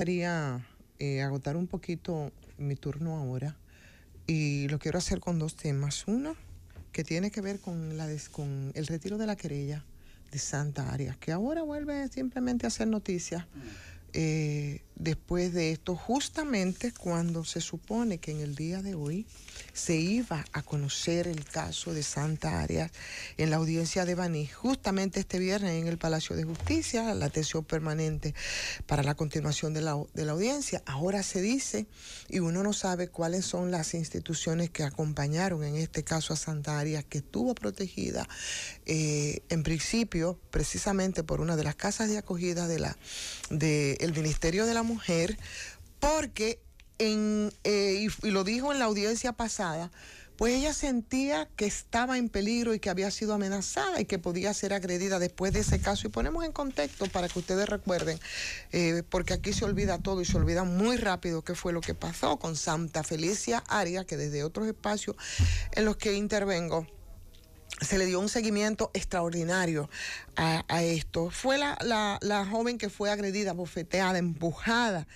gustaría eh, agotar un poquito mi turno ahora y lo quiero hacer con dos temas. Uno, que tiene que ver con, la con el retiro de la querella de Santa Arias, que ahora vuelve simplemente a hacer noticias. Eh, después de esto, justamente cuando se supone que en el día de hoy se iba a conocer el caso de Santa Arias en la audiencia de Baní, justamente este viernes en el Palacio de Justicia, la atención permanente para la continuación de la, audiencia. Ahora se dice, y uno no sabe cuáles son las instituciones que acompañaron en este caso a Santa Arias, que estuvo protegida eh, en principio precisamente por una de las casas de acogida del de Ministerio de la mujer porque, en, eh, y, lo dijo en la audiencia pasada, pues ella sentía que estaba en peligro y que había sido amenazada y que podía ser agredida después de ese caso. Y ponemos en contexto para que ustedes recuerden, eh, porque aquí se olvida todo y se olvida muy rápido qué fue lo que pasó con Santa Felicia Aria que desde otros espacios en los que intervengo se le dio un seguimiento extraordinario a, esto. Fue la, joven que fue agredida, bofeteada, empujada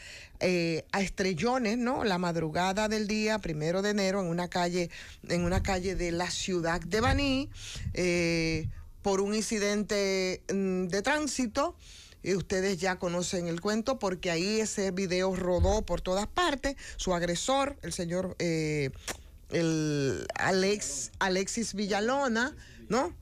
eh, a estrellones, ¿no? La madrugada del día primero de enero en una calle, en una calle de la ciudad de Baní, eh, por un incidente mm, de tránsito. Y eh, ustedes ya conocen el cuento porque ahí ese video rodó por todas partes. Su agresor, el señor el Alex, Alexis Villalona, ¿no?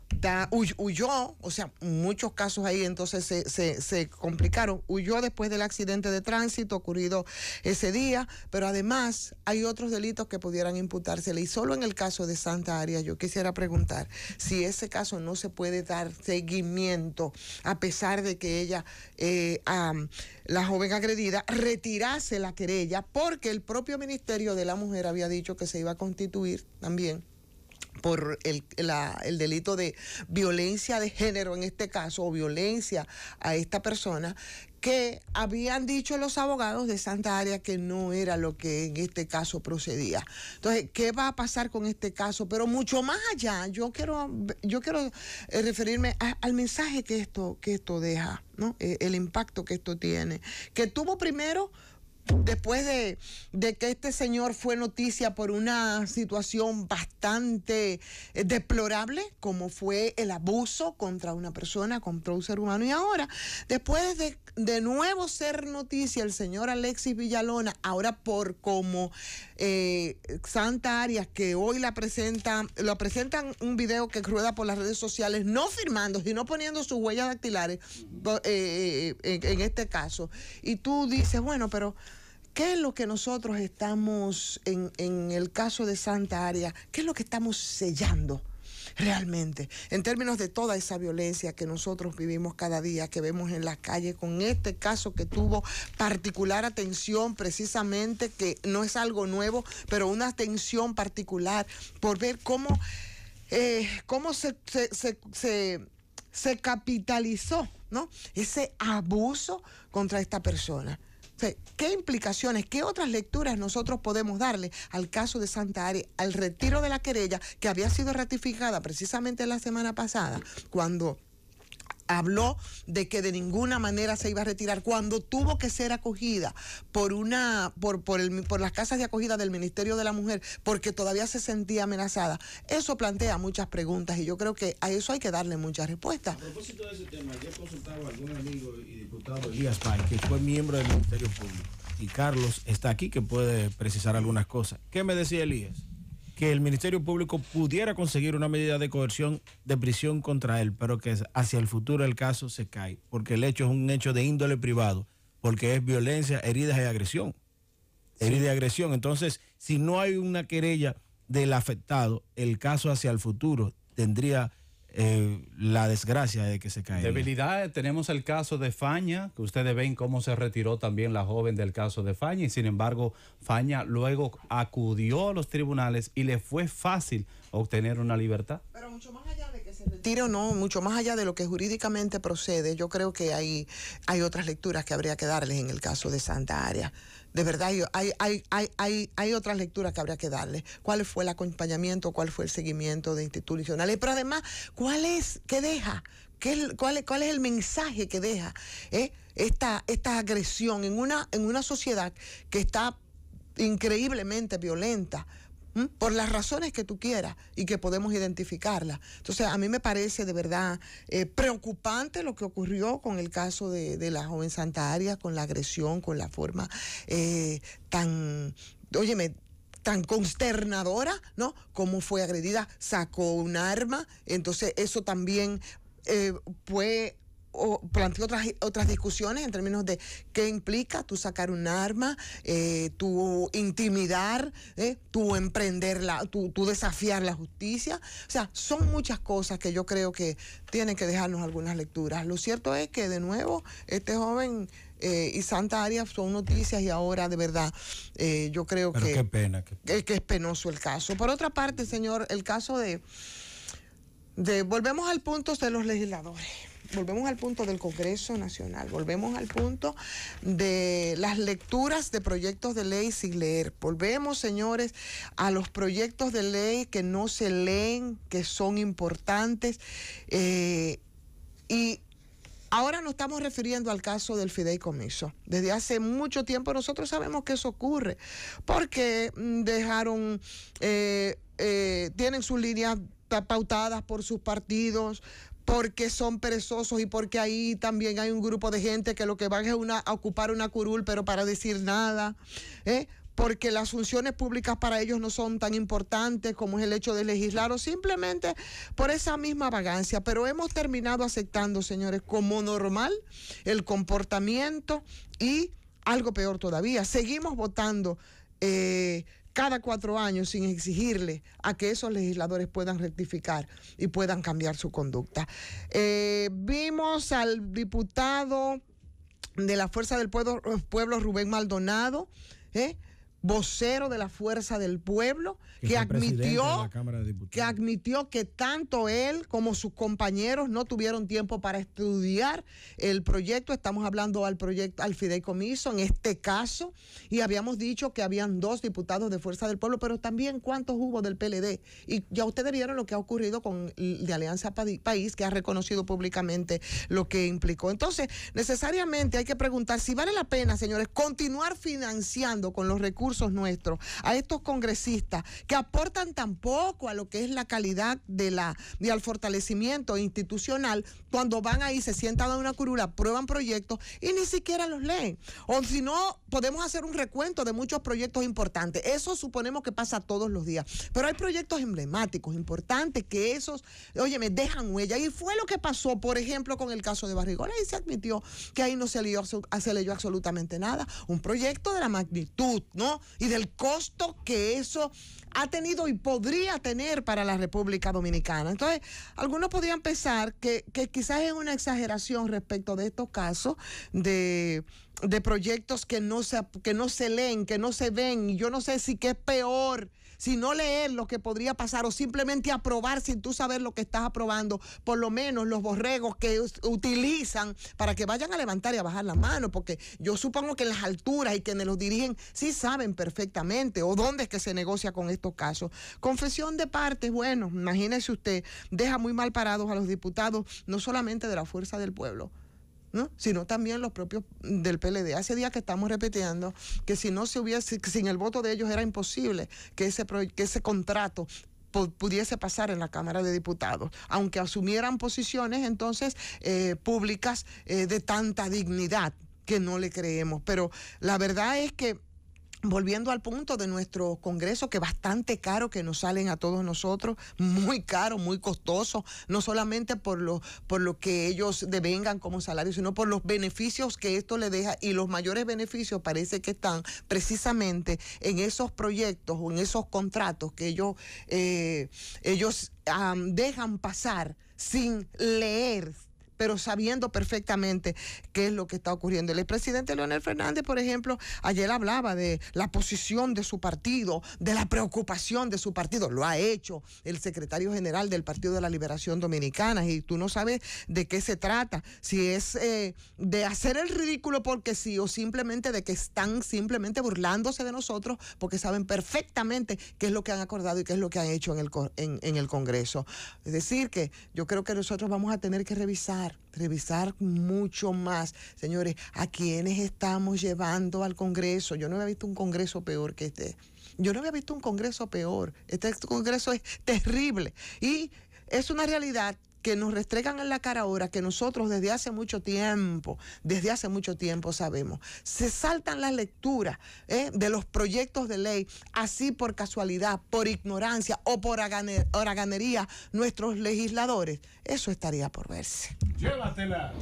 huyó, o sea, muchos casos ahí entonces se, se, complicaron, huyó después del accidente de tránsito ocurrido ese día, pero además hay otros delitos que pudieran imputársele. Y solo en el caso de Santa Arias, yo quisiera preguntar si ese caso no se puede dar seguimiento, a pesar de que ella, eh, la joven agredida, retirase la querella, porque el propio Ministerio de la Mujer había dicho que se iba a constituir también por el, delito de violencia de género en este caso, o violencia a esta persona, que habían dicho los abogados de Santa Área que no era lo que en este caso procedía. Entonces, ¿qué va a pasar con este caso? Pero mucho más allá, yo quiero, yo quiero eh, referirme al mensaje que esto, que esto deja, ¿no? Eh, el impacto que esto tiene, que tuvo primero después de, que este señor fue noticia por una situación bastante eh, deplorable, como fue el abuso contra una persona, contra un ser humano, y ahora, después de de nuevo ser noticia el señor Alexis Villalona, ahora por como eh, Santa Arias, que hoy la presenta, lo presentan un video que rueda por las redes sociales, no firmando, sino poniendo sus huellas dactilares eh, en este caso. Y tú dices, bueno, pero ¿Qué es lo que nosotros estamos, en, el caso de Santa Área, qué es lo que estamos sellando realmente en términos de toda esa violencia que nosotros vivimos cada día, que vemos en las calles, con este caso que tuvo particular atención precisamente, que no es algo nuevo, pero una atención particular por ver cómo, eh, se, capitalizó, ¿no? Ese abuso contra esta persona. ¿Qué implicaciones, qué otras lecturas nosotros podemos darle al caso de Santa Ari, al retiro de la querella que había sido ratificada precisamente la semana pasada, cuando habló de que de ninguna manera se iba a retirar cuando tuvo que ser acogida por una por por, las casas de acogida del Ministerio de la Mujer porque todavía se sentía amenazada. Eso plantea muchas preguntas y yo creo que a eso hay que darle muchas respuestas. A propósito de ese tema, yo he consultado a algún amigo y diputado Elías Pai, que fue miembro del Ministerio Público y Carlos está aquí que puede precisar algunas cosas. ¿Qué me decía Elías? que el Ministerio Público pudiera conseguir una medida de coerción de prisión contra él, pero que hacia el futuro el caso se cae, porque el hecho es un hecho de índole privado, porque es violencia, heridas y agresión. Heridas y agresión. Entonces, si no hay una querella del afectado, el caso hacia el futuro tendría eh, la desgracia de que se cae. Debilidades tenemos el caso de Faña, que ustedes ven cómo se retiró también la joven del caso de Faña, y sin embargo, Faña luego acudió a los tribunales y le fue fácil obtener una libertad. Pero mucho más allá de que Tire o no, mucho más allá de lo que jurídicamente procede, yo creo que hay, hay otras lecturas que habría que darles en el caso de Santa Aria. De verdad, hay, hay, hay, otras lecturas que habría que darles. ¿Cuál fue el acompañamiento? ¿Cuál fue el seguimiento de institucionales? Pero además, ¿cuál es, qué deja? cuál, cuál, es el mensaje que deja eh, esta, esta agresión en una, en una sociedad que está increíblemente violenta? por las razones que tú quieras y que podemos identificarla. Entonces, a mí me parece de verdad eh, preocupante lo que ocurrió con el caso de, la joven Santa Arias, con la agresión, con la forma eh, tan, óyeme, tan consternadora, ¿no? Como fue agredida, sacó un arma, entonces eso también eh, fue planteó otras, otras discusiones en términos de qué implica tú sacar un arma, eh, tú intimidar, eh, tú emprender, la, tú, desafiar la justicia. O sea, son muchas cosas que yo creo que tienen que dejarnos algunas lecturas. Lo cierto es que, de nuevo, este joven eh, y Santa Arias son noticias y ahora, de verdad, yo creo que, es penoso el caso. Por otra parte, señor, el caso de... de volvemos al punto de los legisladores volvemos al punto del Congreso Nacional, volvemos al punto de las lecturas de proyectos de ley sin leer, volvemos, señores, a los proyectos de ley que no se leen, que son importantes. Eh, y Ahora nos estamos refiriendo al caso del fideicomiso. Desde hace mucho tiempo nosotros sabemos que eso ocurre, porque mm, dejaron, eh, eh, tienen sus líneas pautadas por sus partidos, porque son perezosos y porque ahí también hay un grupo de gente que lo que van es a ocupar una curul, pero para decir nada, ¿eh? porque las funciones públicas para ellos no son tan importantes como es el hecho de legislar o simplemente por esa misma vagancia. Pero hemos terminado aceptando, señores, como normal el comportamiento y algo peor todavía, seguimos votando. Eh, cada cuatro años sin exigirle a que esos legisladores puedan rectificar y puedan cambiar su conducta. Eh, vimos al diputado de la Fuerza del Pueblo, Pueblo Rubén Maldonado, ¿eh? vocero de la fuerza del pueblo, que, admitió, que admitió que tanto él como sus compañeros no tuvieron tiempo para estudiar el proyecto. Estamos hablando al proyecto, al fideicomiso en este caso, y habíamos dicho que habían dos diputados de fuerza del pueblo, pero también cuántos hubo del PLD. Y ya ustedes vieron lo que ha ocurrido con de Alianza País, que ha reconocido públicamente lo que implicó. Entonces, necesariamente hay que preguntar si vale la pena, señores, continuar financiando con los recursos nuestros, a estos congresistas que aportan tan poco a lo que es la calidad de la y al fortalecimiento institucional, cuando van ahí, se sientan a una curula, prueban proyectos y ni siquiera los leen. O si no, podemos hacer un recuento de muchos proyectos importantes. Eso suponemos que pasa todos los días. Pero hay proyectos emblemáticos, importantes, que esos, oye, me dejan huella. Y fue lo que pasó, por ejemplo, con el caso de Barrigola Ahí se admitió que ahí no se leyó absolutamente nada. Un proyecto de la magnitud, ¿no? y del costo que eso ha tenido y podría tener para la República Dominicana. Entonces, algunos podrían pensar que, quizás es una exageración respecto de estos casos de, proyectos que no, se, que no se leen, que no se ven, y yo no sé si que es peor no leer lo que podría pasar o simplemente aprobar sin tú saber lo que estás aprobando, por lo menos los borregos que utilizan para que vayan a levantar y a bajar la mano, porque yo supongo que en las alturas y quienes los dirigen sí saben perfectamente o dónde es que se negocia con estos casos. Confesión de partes, bueno, imagínese usted, deja muy mal parados a los diputados, no solamente de la fuerza del pueblo, sino también los propios del PLD. Hace días que estamos repitiendo que si no se hubiese, sin el voto de ellos era imposible que ese, que ese contrato pudiese pasar en la Cámara de Diputados, aunque asumieran posiciones entonces eh, públicas eh, de tanta dignidad que no le creemos. Pero la verdad es que volviendo al punto de nuestro Congreso, que bastante caro que nos salen a todos nosotros, muy caro, muy costoso, no solamente por lo, por lo que ellos devengan como salario, sino por los beneficios que esto le deja y los mayores beneficios parece que están precisamente en esos proyectos o en esos contratos que ellos, eh, ellos dejan pasar sin leer pero sabiendo perfectamente qué es lo que está ocurriendo. El presidente Leonel Fernández, por ejemplo, ayer hablaba de la posición de su partido, de la preocupación de su partido. Lo ha hecho el secretario general del Partido de la Liberación Dominicana y tú no sabes de qué se trata, si es eh, de hacer el ridículo porque sí o simplemente de que están simplemente burlándose de nosotros porque saben perfectamente qué es lo que han acordado y qué es lo que han hecho en el, en el Congreso. Es decir, que yo creo que nosotros vamos a tener que revisar revisar. mucho más, señores, a quienes estamos llevando al Congreso. Yo no había visto un Congreso peor que este. Yo no había visto un Congreso peor. Este Congreso es terrible y es una realidad que nos restregan en la cara ahora, que nosotros desde hace mucho tiempo, desde hace mucho tiempo sabemos. Se saltan las lecturas ¿eh? de los proyectos de ley, así por casualidad, por ignorancia o por haraganería nuestros legisladores. Eso estaría por verse. Llévatela.